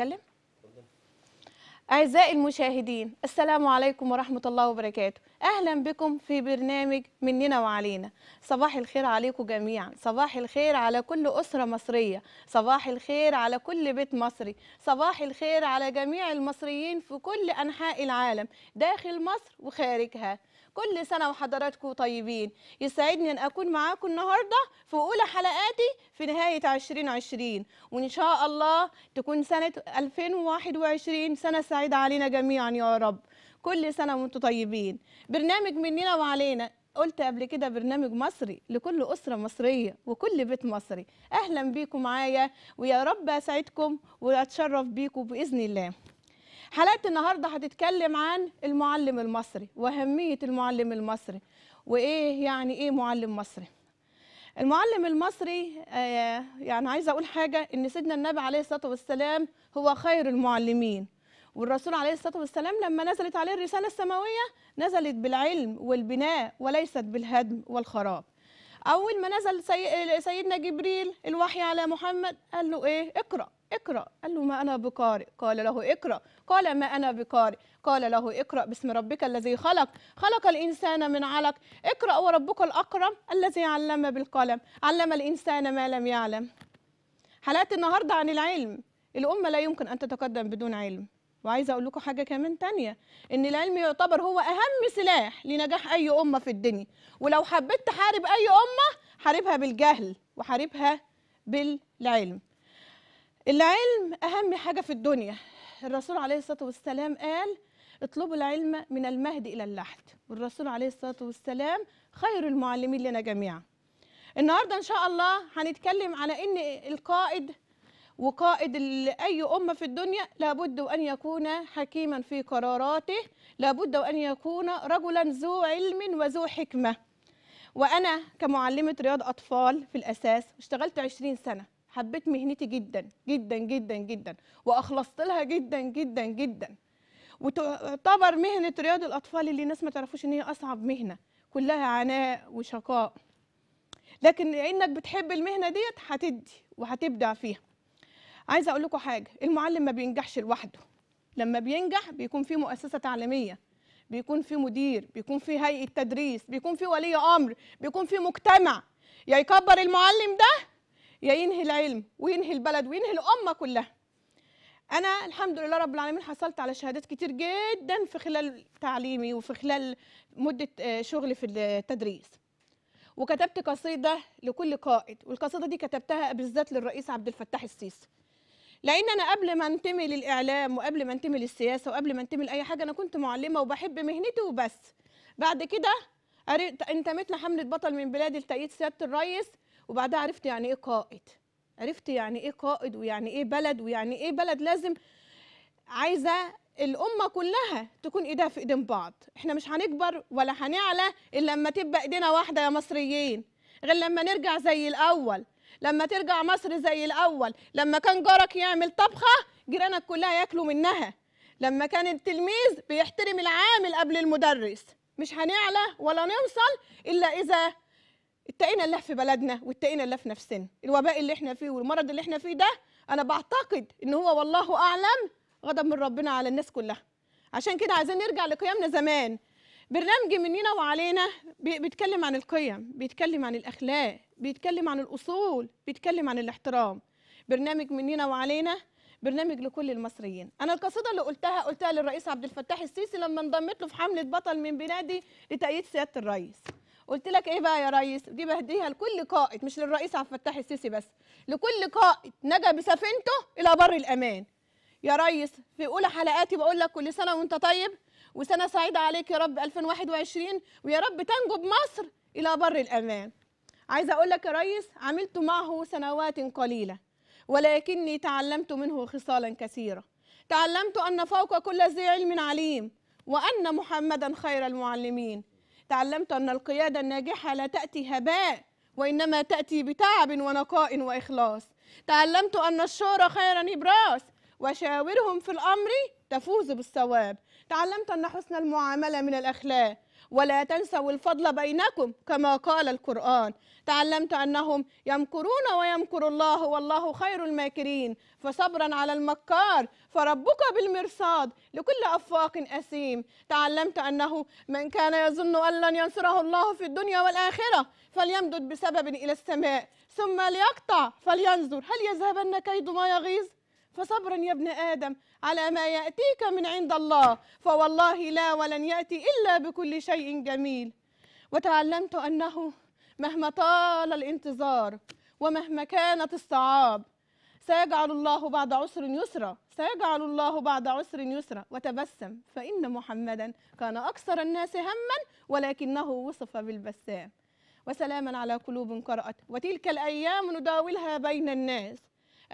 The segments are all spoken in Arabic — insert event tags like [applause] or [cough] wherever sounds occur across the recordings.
اتكلم أعزائي المشاهدين السلام عليكم ورحمة الله وبركاته أهلا بكم في برنامج مننا وعلينا صباح الخير عليكم جميعا صباح الخير على كل أسرة مصرية صباح الخير على كل بيت مصري صباح الخير على جميع المصريين في كل أنحاء العالم داخل مصر وخارجها كل سنة وحضراتكم طيبين يسعدني أن أكون معاكم النهاردة في أولى حلقاتي في نهاية 2020 وإن شاء الله تكون سنة 2021 سنة سعيدة علينا جميعا يا رب كل سنة وانتم طيبين برنامج مننا وعلينا قلت قبل كده برنامج مصري لكل أسرة مصرية وكل بيت مصري أهلا بيكم معايا ويا رب أسعدكم وأتشرف بيكم بإذن الله حلقه النهارده هتتكلم عن المعلم المصري واهميه المعلم المصري وايه يعني ايه معلم مصري المعلم المصري آه، يعني عايزه اقول حاجه ان سيدنا النبي عليه الصلاه والسلام هو خير المعلمين والرسول عليه الصلاه والسلام لما نزلت عليه الرساله السماويه نزلت بالعلم والبناء وليست بالهدم والخراب اول ما نزل سيدنا جبريل الوحي على محمد قال له ايه اقرا اقرأ قال له ما أنا بقارئ قال له اقرأ قال ما أنا بقارئ قال له اقرأ باسم ربك الذي خلق خلق الإنسان من علق اقرأ وربك الأكرم الذي علم بالقلم علم الإنسان ما لم يعلم حلقة النهاردة عن العلم الأمة لا يمكن أن تتقدم بدون علم وعايزة أقول لكم حاجة كمان تانية إن العلم يعتبر هو أهم سلاح لنجاح أي أمة في الدنيا ولو حبيت تحارب أي أمة حاربها بالجهل وحاربها بالعلم العلم أهم حاجة في الدنيا الرسول عليه الصلاة والسلام قال اطلبوا العلم من المهد إلى اللحد والرسول عليه الصلاة والسلام خير المعلمين لنا جميعا النهاردة إن شاء الله هنتكلم على أن القائد وقائد أي أمة في الدنيا لابد وأن يكون حكيما في قراراته لابد وأن يكون رجلا ذو علم وذو حكمة وأنا كمعلمة رياض أطفال في الأساس اشتغلت 20 سنة حبيت مهنتي جدا جدا جدا جدا واخلصت لها جدا جدا جدا وتعتبر مهنه رياض الاطفال اللي الناس ما تعرفوش ان هي اصعب مهنه كلها عناء وشقاء لكن انك بتحب المهنه ديت هتدي وهتبدع فيها عايزه اقول لكم حاجه المعلم ما بينجحش لوحده لما بينجح بيكون في مؤسسه تعليميه بيكون في مدير بيكون في هيئه تدريس بيكون في ولي امر بيكون في مجتمع يا يكبر المعلم ده يا ينهي العلم وينهي البلد وينهي الامه كلها انا الحمد لله رب العالمين حصلت على شهادات كتير جدا في خلال تعليمي وفي خلال مده آه، شغلي في التدريس وكتبت قصيده لكل قائد والقصيده دي كتبتها بالذات للرئيس عبد الفتاح السيسي لان انا قبل ما انتمي للاعلام وقبل ما انتمي للسياسه وقبل ما انتمي لاي حاجه انا كنت معلمه وبحب مهنتي وبس بعد كده انتميت لحمله بطل من بلادي لتأييد سياده الرئيس وبعدها عرفت يعني ايه قائد عرفت يعني ايه قائد ويعني ايه بلد ويعني ايه بلد لازم عايزه الامه كلها تكون ايدها في ايدين بعض احنا مش هنكبر ولا هنعلى الا لما تبقى ايدينا واحده يا مصريين غير لما نرجع زي الاول لما ترجع مصر زي الاول لما كان جارك يعمل طبخه جيرانك كلها ياكلوا منها لما كان التلميذ بيحترم العامل قبل المدرس مش هنعلى ولا نوصل الا اذا اتقينا الله في بلدنا واتقينا الله في نفسنا الوباء اللي احنا فيه والمرض اللي احنا فيه ده انا بعتقد ان هو والله اعلم غضب من ربنا على الناس كلها عشان كده عايزين نرجع لقيمنا زمان برنامج مننا وعلينا بيتكلم عن القيم بيتكلم عن الاخلاق بيتكلم عن الاصول بيتكلم عن الاحترام برنامج مننا وعلينا برنامج لكل المصريين انا القصيده اللي قلتها قلتها للرئيس عبد الفتاح السيسي لما انضمت له في حمله بطل من بلادي لتأييد سياده الرئيس قلت لك ايه بقى يا ريس دي بهديها لكل قائد مش للرئيس عبد الفتاح السيسي بس لكل قائد نجا بسفينته الى بر الامان يا ريس في اولى حلقاتي بقول لك كل سنه وانت طيب وسنه سعيده عليك يا رب 2021 ويا رب تنجو بمصر الى بر الامان عايزه اقول لك يا ريس عملت معه سنوات قليله ولكني تعلمت منه خصالا كثيره تعلمت ان فوق كل ذي علم عليم وان محمدا خير المعلمين تعلمت أن القيادة الناجحة لا تأتي هباء وإنما تأتي بتعب ونقاء وإخلاص تعلمت أن الشورى خيرا إبراس وشاورهم في الأمر تفوز بالصواب تعلمت أن حسن المعاملة من الأخلاق ولا تنسوا الفضل بينكم كما قال القرآن تعلمت أنهم يمكرون ويمكر الله والله خير الماكرين فصبرا على المكار فربك بالمرصاد لكل أفاق أثيم تعلمت أنه من كان يظن أن لن ينصره الله في الدنيا والآخرة فليمدد بسبب إلى السماء ثم ليقطع فلينظر هل يذهبن كيد ما يغيظ فصبرا يا ابن آدم على ما يأتيك من عند الله فوالله لا ولن يأتي إلا بكل شيء جميل وتعلمت أنه مهما طال الانتظار ومهما كانت الصعاب سيجعل الله بعد عسر يسرا سيجعل الله بعد عسر يسرا وتبسم فإن محمدا كان أكثر الناس هما ولكنه وصف بالبسام وسلاما على قلوب قرأت وتلك الأيام نداولها بين الناس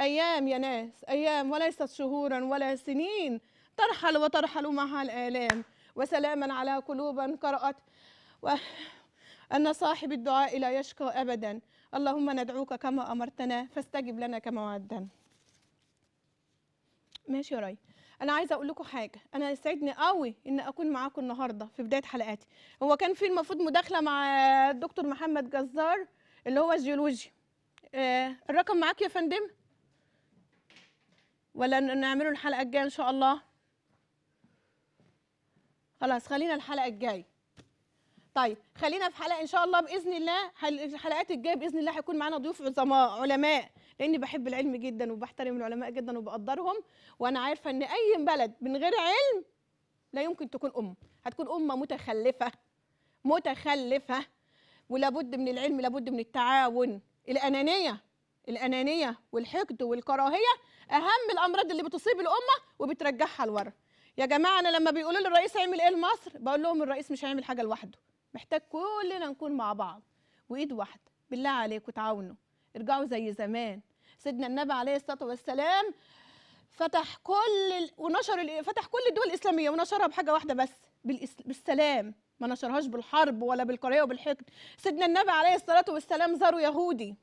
أيام يا ناس أيام وليست شهورا ولا سنين ترحل وترحل معها الآلام وسلاما على قلوب قرأت و... أن صاحب الدعاء لا يشقى أبدا اللهم ندعوك كما أمرتنا فاستجب لنا كما وعدتنا ماشي يا راي انا عايزه اقول لكم حاجه انا يسعدني قوي ان اكون معاكم النهارده في بدايه حلقاتي هو كان في المفروض مداخله مع الدكتور محمد جزار اللي هو الجيولوجي آه الرقم معاك يا فندم ولا نعمله الحلقه الجايه ان شاء الله خلاص خلينا الحلقه الجايه طيب خلينا في حلقه ان شاء الله باذن الله الحلقات الجايه باذن الله هيكون معانا ضيوف عظماء علماء لاني بحب العلم جدا وبحترم العلماء جدا وبقدرهم وانا عارفه ان اي بلد من غير علم لا يمكن تكون ام هتكون امه متخلفه متخلفه ولابد من العلم لابد من التعاون الانانيه الانانيه والحقد والكراهيه اهم الامراض اللي بتصيب الامه وبترجعها لورا يا جماعه انا لما بيقولوا لي الرئيس هيعمل ايه لمصر بقول لهم الرئيس مش هيعمل حاجه لوحده محتاج كلنا نكون مع بعض وايد واحده بالله عليكم تعاونوا ارجعوا زي زمان سيدنا النبي عليه الصلاه والسلام فتح كل ونشر فتح كل الدول الاسلاميه ونشرها بحاجه واحده بس بالسلام ما نشرهاش بالحرب ولا بالقريه وبالحقد سيدنا النبي عليه الصلاه والسلام زاروا يهودي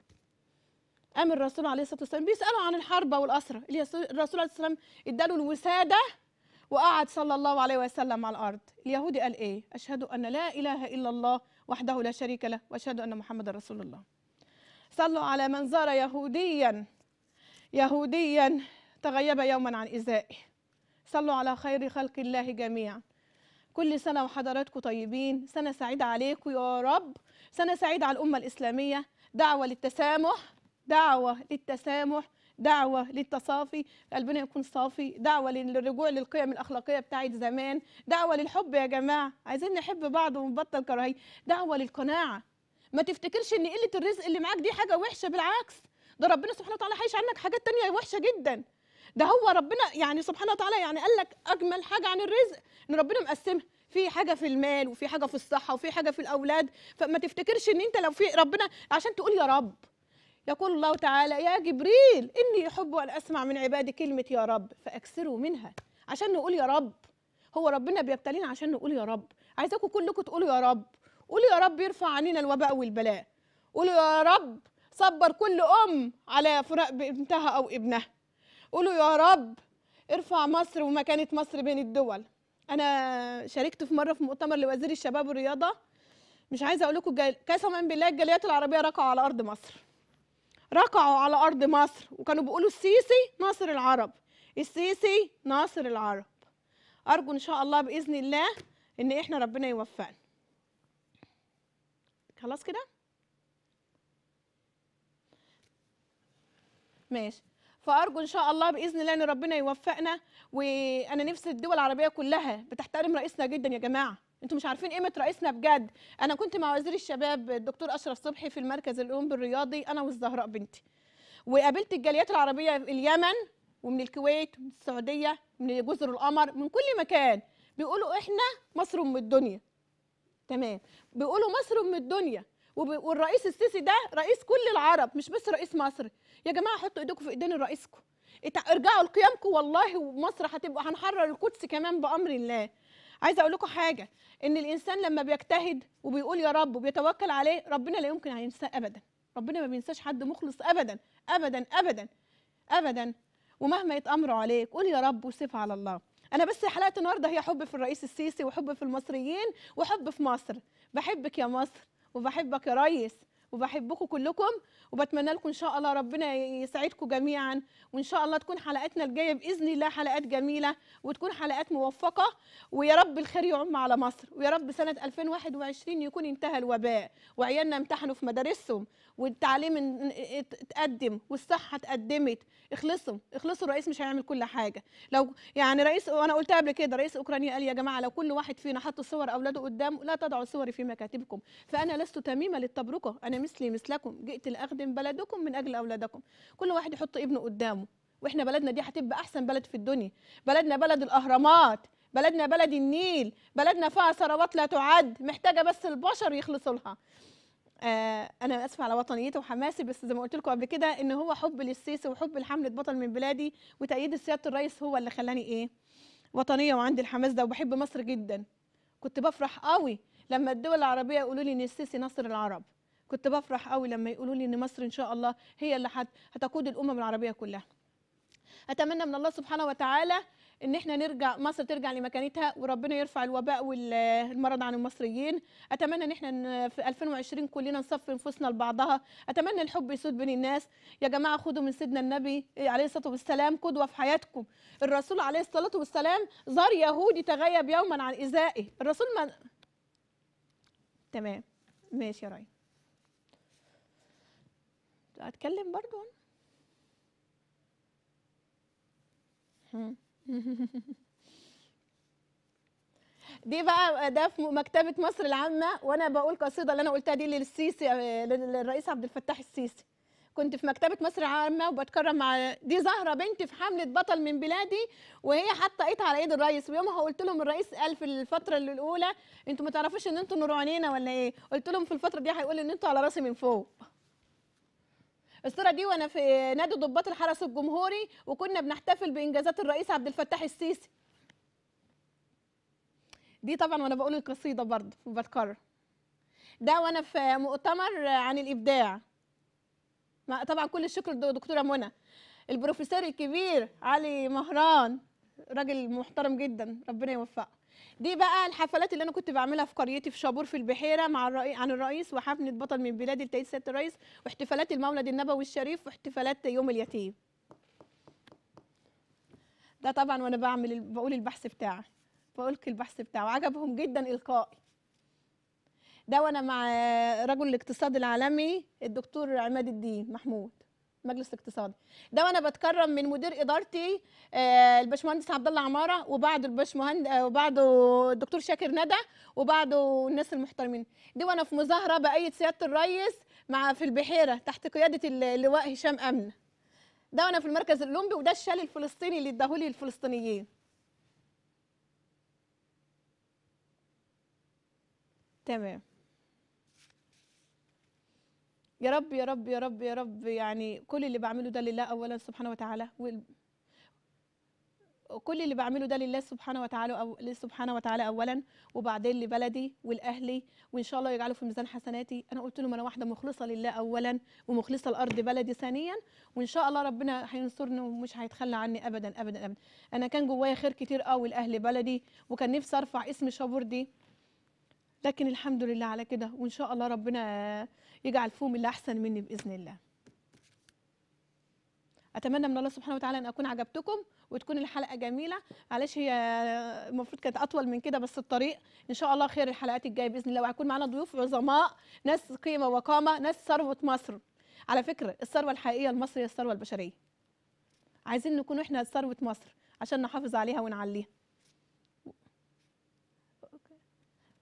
قام الرسول عليه الصلاه والسلام بيسالوا عن الحرب والاسرى الرسول عليه الصلاه والسلام اداله الوساده وقعد صلى الله عليه وسلم على الارض اليهودي قال ايه اشهد ان لا اله الا الله وحده لا شريك له واشهد ان محمد رسول الله صلوا على من زار يهوديا يهوديا تغيب يوما عن ازائه صلوا على خير خلق الله جميعا كل سنه وحضراتكم طيبين سنه سعيده عليكم يا رب سنه سعيده على الامه الاسلاميه دعوه للتسامح دعوة للتسامح دعوة للتصافي قلبنا يكون صافي دعوة للرجوع للقيم الأخلاقية بتاعت زمان دعوة للحب يا جماعة عايزين نحب بعض ونبطل كراهية دعوة للقناعة ما تفتكرش ان قلة الرزق اللي معاك دي حاجة وحشة بالعكس ده ربنا سبحانه وتعالى حيش عنك حاجات تانية وحشة جدا ده هو ربنا يعني سبحانه وتعالى يعني قال لك اجمل حاجة عن الرزق ان ربنا مقسمها في حاجه في المال وفي حاجه في الصحه وفي حاجه في الاولاد فما تفتكرش ان انت لو في ربنا عشان تقول يا رب يقول الله تعالى يا جبريل إني أحب أن أسمع من عبادي كلمة يا رب فأكثروا منها عشان نقول يا رب هو ربنا بيبتلينا عشان نقول يا رب عايزاكم كلكم تقولوا يا رب قولوا يا رب يرفع علينا الوباء والبلاء قولوا يا رب صبر كل أم على فراق بنتها أو ابنها قولوا يا رب ارفع مصر ومكانة مصر بين الدول أنا شاركت في مرة في مؤتمر لوزير الشباب والرياضة مش عايزة أقول لكم قسما بالله الجاليات العربية راقعة على أرض مصر ركعوا على أرض مصر وكانوا بيقولوا السيسي ناصر العرب السيسي ناصر العرب أرجو إن شاء الله بإذن الله إن إحنا ربنا يوفقنا خلاص كده ماشي فارجو ان شاء الله باذن الله ان ربنا يوفقنا وانا نفسي الدول العربيه كلها بتحترم رئيسنا جدا يا جماعه انتوا مش عارفين قيمه رئيسنا بجد انا كنت مع وزير الشباب الدكتور اشرف صبحي في المركز الأولمبي الرياضي انا والزهراء بنتي وقابلت الجاليات العربيه في اليمن ومن الكويت ومن السعوديه من جزر القمر من كل مكان بيقولوا احنا مصر ام الدنيا تمام بيقولوا مصر ام الدنيا والرئيس السيسي ده رئيس كل العرب مش بس رئيس مصر يا جماعه حطوا ايديكم في ايدين رئيسكم ارجعوا لقيامكم والله ومصر هتبقى هنحرر القدس كمان بامر الله عايزه اقول لكم حاجه ان الانسان لما بيجتهد وبيقول يا رب وبيتوكل عليه ربنا لا يمكن هينساه ابدا ربنا ما بينساش حد مخلص ابدا ابدا ابدا ابدا ومهما يتامروا عليك قول يا رب وصف على الله انا بس حلقه النهارده هي حب في الرئيس السيسي وحب في المصريين وحب في مصر بحبك يا مصر وبحبك يا ريس وبحبكم كلكم وبتمنى لكم ان شاء الله ربنا يسعدكم جميعا وان شاء الله تكون حلقاتنا الجايه باذن الله حلقات جميله وتكون حلقات موفقه ويا رب الخير يعم على مصر ويا رب سنه 2021 يكون انتهى الوباء وعيالنا امتحنوا في مدارسهم والتعليم اتقدم والصحه اتقدمت اخلصوا اخلصوا الرئيس مش هيعمل كل حاجه لو يعني رئيس وانا قلتها قبل كده رئيس اوكرانيا قال يا جماعه لو كل واحد فينا حط صور اولاده قدام لا تضعوا صوري في مكاتبكم فانا لست تميمه للتبركه انا مثلي مثلكم جئت لأخدم بلدكم من أجل أولادكم كل واحد يحط ابنه قدامه وإحنا بلدنا دي هتبقى أحسن بلد في الدنيا بلدنا بلد الأهرامات بلدنا بلد النيل بلدنا فيها ثروات لا تعد محتاجة بس البشر يخلصوا لها آه انا اسفه على وطنيتي وحماسي بس زي ما قلت لكم قبل كده ان هو حب للسيسي وحب لحمله بطل من بلادي وتأييد سياده الرئيس هو اللي خلاني ايه وطنيه وعندي الحماس ده وبحب مصر جدا كنت بفرح قوي لما الدول العربيه يقولوا لي ان السيسي نصر العرب كنت بفرح قوي لما يقولوا لي ان مصر ان شاء الله هي اللي حت هتقود الامم العربيه كلها اتمنى من الله سبحانه وتعالى ان احنا نرجع مصر ترجع لمكانتها وربنا يرفع الوباء والمرض عن المصريين اتمنى ان احنا في 2020 كلنا نصفي نفوسنا لبعضها اتمنى الحب يسود بين الناس يا جماعه خدوا من سيدنا النبي عليه الصلاه والسلام قدوه في حياتكم الرسول عليه الصلاه والسلام زار يهودي تغيب يوما عن ازائه الرسول ما تمام ماشي يا راي اتكلم برضو [laughs] دي بقى ده في مكتبه مصر العامه وانا بقول قصيده اللي انا قلتها دي للسيسي آه، للرئيس عبد الفتاح السيسي كنت في مكتبه مصر العامه وبتكرم مع دي زهره بنت في حمله بطل من بلادي وهي حاطه ايدها على ايد الرئيس ويومها قلت لهم الرئيس قال في الفتره الاولى انتوا ما تعرفوش ان انتوا نور ولا ايه قلت لهم في الفتره دي هيقول ان انتوا على راسي من فوق الصوره دي وانا في نادي ضباط الحرس الجمهوري وكنا بنحتفل بانجازات الرئيس عبد الفتاح السيسي دي طبعا وانا بقول القصيده برضه وبتكرر ده وانا في مؤتمر عن الابداع طبعا كل الشكر لدكتوره منى البروفيسور الكبير علي مهران راجل محترم جدا ربنا يوفقه دي بقى الحفلات اللي انا كنت بعملها في قريتي في شابور في البحيره مع الرئي... عن الرئيس وحفله بطل من بلاد التأييد سياده الرئيس واحتفالات المولد النبوي الشريف واحتفالات يوم اليتيم ده طبعا وانا بعمل بقول البحث بتاعي لك البحث بتاعه عجبهم جدا القائي ده وانا مع رجل الاقتصاد العالمي الدكتور عماد الدين محمود مجلس الاقتصادي ده وانا بتكرم من مدير ادارتي آه، الباشمهندس عبد الله عماره وبعده الباشمهندس وبعده الدكتور شاكر ندى وبعده الناس المحترمين دي وانا في مظاهره بايد سياده الرئيس مع في البحيره تحت قياده اللواء هشام امن ده وانا في المركز الاولمبي وده الشال الفلسطيني اللي اداهولي الفلسطينيين تمام يا رب يا رب يا رب يا رب يعني كل اللي بعمله ده لله اولا سبحانه وتعالى كل اللي بعمله ده لله سبحانه وتعالى أو لله سبحانه وتعالى اولا وبعدين لبلدي ولاهلي وان شاء الله يجعله في ميزان حسناتي انا قلت لهم انا واحده مخلصه لله اولا ومخلصه لارض بلدي ثانيا وان شاء الله ربنا هينصرني ومش هيتخلى عني ابدا ابدا ابدا انا كان جوايا خير كتير قوي لاهل بلدي وكان نفسي ارفع اسم شابور دي لكن الحمد لله على كده وان شاء الله ربنا يجعل فيهم اللي احسن مني باذن الله اتمنى من الله سبحانه وتعالى ان اكون عجبتكم وتكون الحلقه جميله معلش هي المفروض كانت اطول من كده بس الطريق ان شاء الله خير الحلقات الجايه باذن الله وهيكون معانا ضيوف عظماء ناس قيمه وقامه ناس ثروه مصر على فكره الثروه الحقيقيه لمصر هي الثروه البشريه عايزين نكون احنا ثروه مصر عشان نحافظ عليها ونعليها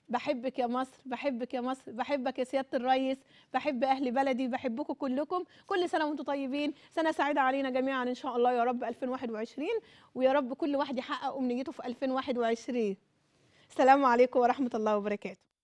بحبك يا مصر بحبك يا مصر بحبك يا سياده الريس بحب اهل بلدي بحبكم كلكم كل سنه وانتم طيبين سنه سعيده علينا جميعا ان شاء الله يا رب 2021 ويا رب كل واحد يحقق امنيته في 2021 السلام عليكم ورحمه الله وبركاته